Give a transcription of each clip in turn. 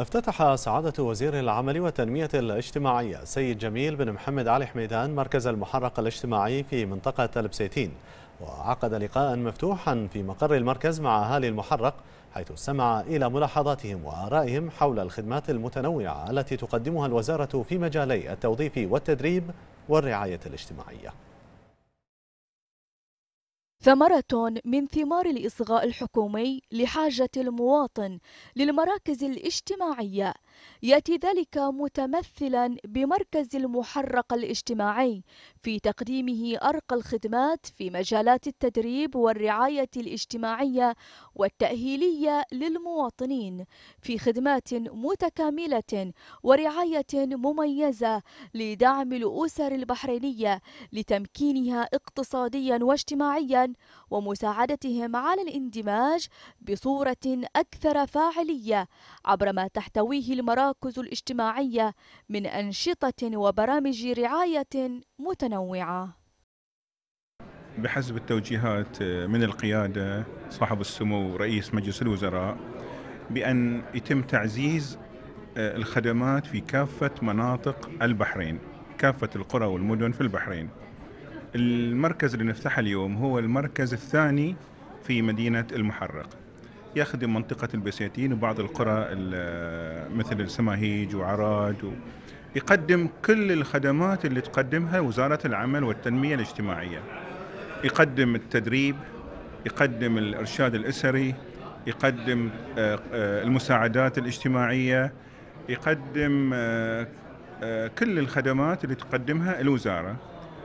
افتتح سعادة وزير العمل والتنمية الاجتماعية سيد جميل بن محمد علي حميدان مركز المحرق الاجتماعي في منطقة البسيتين وعقد لقاء مفتوحا في مقر المركز مع أهالي المحرق حيث استمع إلى ملاحظاتهم وآرائهم حول الخدمات المتنوعة التي تقدمها الوزارة في مجالي التوظيف والتدريب والرعاية الاجتماعية ثمرة من ثمار الإصغاء الحكومي لحاجة المواطن للمراكز الاجتماعية ياتي ذلك متمثلا بمركز المحرق الاجتماعي في تقديمه ارقى الخدمات في مجالات التدريب والرعايه الاجتماعيه والتاهيليه للمواطنين في خدمات متكامله ورعايه مميزه لدعم الاسر البحرينيه لتمكينها اقتصاديا واجتماعيا ومساعدتهم على الاندماج بصورة أكثر فاعلية عبر ما تحتويه المراكز الاجتماعية من أنشطة وبرامج رعاية متنوعة بحسب التوجيهات آه، من القيادة صاحب السمو رئيس مجلس الوزراء بأن يتم تعزيز آه، الخدمات في كافة مناطق البحرين كافة القرى والمدن في البحرين المركز اللي نفتحه اليوم هو المركز الثاني في مدينة المحرق يخدم منطقة البسيتين وبعض القرى مثل السماهيج وعراج يقدم كل الخدمات اللي تقدمها وزارة العمل والتنمية الاجتماعية يقدم التدريب يقدم الإرشاد الأسري يقدم آه، آه، المساعدات الاجتماعية يقدم آه، كل الخدمات اللي تقدمها الوزارة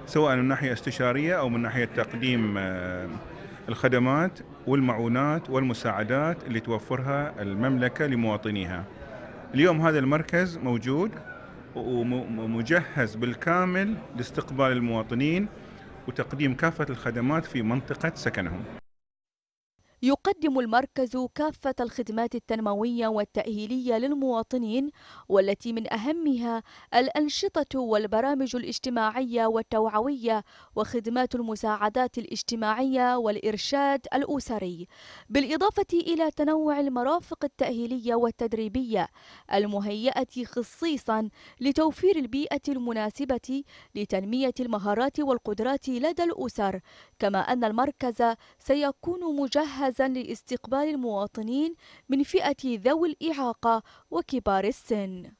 سواء من ناحيه استشاريه او من ناحيه تقديم آه، الخدمات والمعونات والمساعدات اللي توفرها المملكه لمواطنيها. اليوم هذا المركز موجود ومجهز بالكامل لاستقبال المواطنين وتقديم كافه الخدمات في منطقه سكنهم. يقدم المركز كافة الخدمات التنموية والتأهيلية للمواطنين والتي من أهمها الأنشطة والبرامج الاجتماعية والتوعوية وخدمات المساعدات الاجتماعية والإرشاد الأسري، بالإضافة إلى تنوع المرافق التأهيلية والتدريبية المهيئة خصيصا لتوفير البيئة المناسبة لتنمية المهارات والقدرات لدى الأسر، كما أن المركز سيكون مجهزا جاهزا لاستقبال المواطنين من فئة ذوي الإعاقة وكبار السن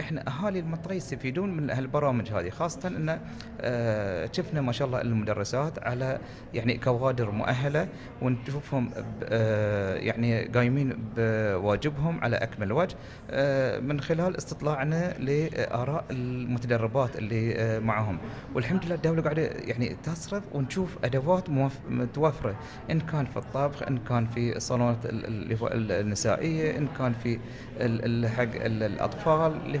احنا اهالي المنطقه يستفيدون من هالبرامج هذه خاصه ان آه، شفنا ما شاء الله المدرسات على يعني كوادر مؤهله ونشوفهم آه، يعني قايمين بواجبهم على اكمل وجه آه، من خلال استطلاعنا لاراء المتدربات اللي معهم والحمد لله الدوله قاعده يعني تصرف ونشوف ادوات متوفره ان كان في الطبخ ان كان في الصالونات النسائيه ان كان في حق الاطفال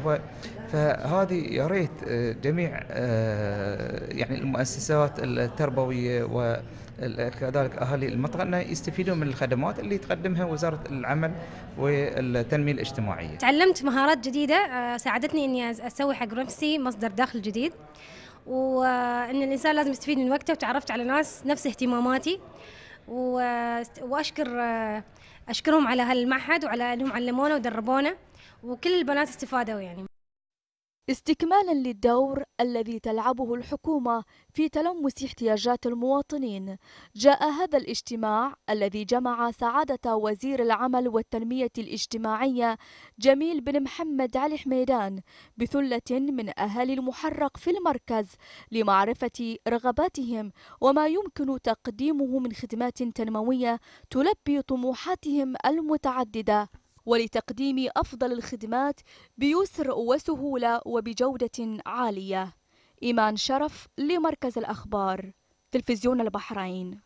فهذه يا ريت آه، جميع آه، يعني المؤسسات التربويه و كذلك اهالي المنطقه انه يستفيدون من الخدمات اللي تقدمها وزاره العمل والتنميه الاجتماعيه. تعلمت مهارات جديده آه، ساعدتني اني اسوي حق نفسي مصدر دخل جديد وان الانسان لازم يستفيد من وقته وتعرفت على ناس نفس اهتماماتي واشكر اشكرهم على هالمعهد وعلى انهم علمونا ودربونا وكل البنات استفادوا يعني استكمالا للدور الذي تلعبه الحكومة في تلمس احتياجات المواطنين جاء هذا الاجتماع الذي جمع سعادة وزير العمل والتنمية الاجتماعية جميل بن محمد علي حميدان بثلة من أهالي المحرق في المركز لمعرفة رغباتهم وما يمكن تقديمه من خدمات تنموية تلبي طموحاتهم المتعددة ولتقديم أفضل الخدمات بيسر وسهولة وبجودة عالية إيمان شرف لمركز الأخبار تلفزيون البحرين